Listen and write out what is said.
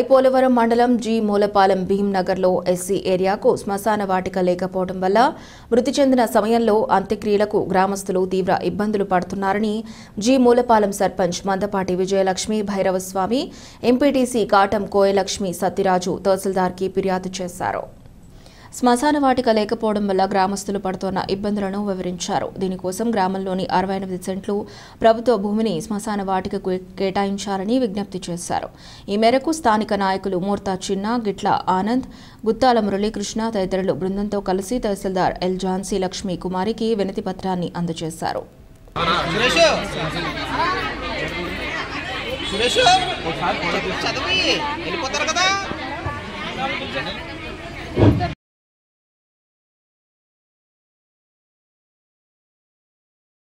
ఐపోలవరం మండలం జి మూలపాలెం భీంనగర్లో ఎస్సీ ఏరియాకు శ్మశాన వాటిక లేకపోవడం వల్ల మృతి చెందిన సమయంలో అంత్యక్రియలకు గ్రామస్తులు తీవ్ర ఇబ్బందులు పడుతున్నారని జి మూలపాలెం సర్పంచ్ మందపాటి విజయలక్ష్మి భైరవస్వామి ఎంపీటీసీ కాటం కోయలక్ష్మి సత్యరాజు తహసీల్దార్కి ఫిర్యాదు చేశారు శ్మశాన వాటిక లేకపోవడం వల్ల గ్రామస్తులు పడుతున్న ఇబ్బందులను వివరించారు దీనికోసం గ్రామంలోని అరవై ఎనిమిది సెంట్లు ప్రభుత్వ భూమిని శ్మశాన వాటికకు కేటాయించాలని విజ్ఞప్తి చేశారు ఈ మేరకు స్థానిక నాయకులు మూర్తా చిన్న గిట్ల ఆనంద్ గుత్తాల మురళీకృష్ణ తదితరులు బృందంతో కలిసి తహసీల్దార్ ఎల్ ఝాన్సీ లక్ష్మీ కుమారికి వినతి పత్రాన్ని అందజేశారు సురేష్ వెళ్ళిపోతారు కదా